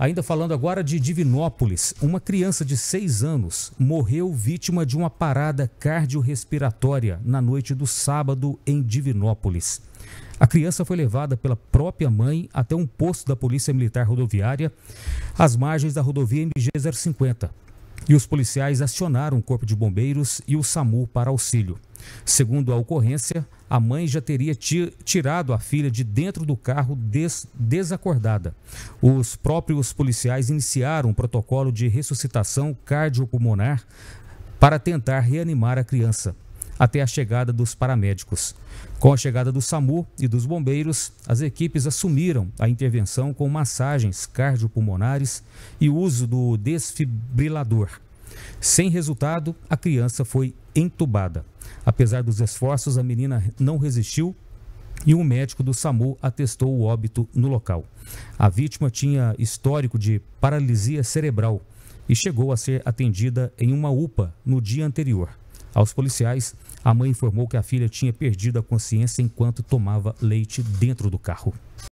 Ainda falando agora de Divinópolis, uma criança de 6 anos morreu vítima de uma parada cardiorrespiratória na noite do sábado em Divinópolis. A criança foi levada pela própria mãe até um posto da Polícia Militar Rodoviária às margens da rodovia MG 050 e os policiais acionaram o Corpo de Bombeiros e o SAMU para auxílio. Segundo a ocorrência, a mãe já teria tirado a filha de dentro do carro des desacordada. Os próprios policiais iniciaram um protocolo de ressuscitação cardiopulmonar para tentar reanimar a criança até a chegada dos paramédicos. Com a chegada do SAMU e dos bombeiros, as equipes assumiram a intervenção com massagens cardiopulmonares e uso do desfibrilador. Sem resultado, a criança foi entubada. Apesar dos esforços, a menina não resistiu e um médico do SAMU atestou o óbito no local. A vítima tinha histórico de paralisia cerebral e chegou a ser atendida em uma UPA no dia anterior. Aos policiais, a mãe informou que a filha tinha perdido a consciência enquanto tomava leite dentro do carro.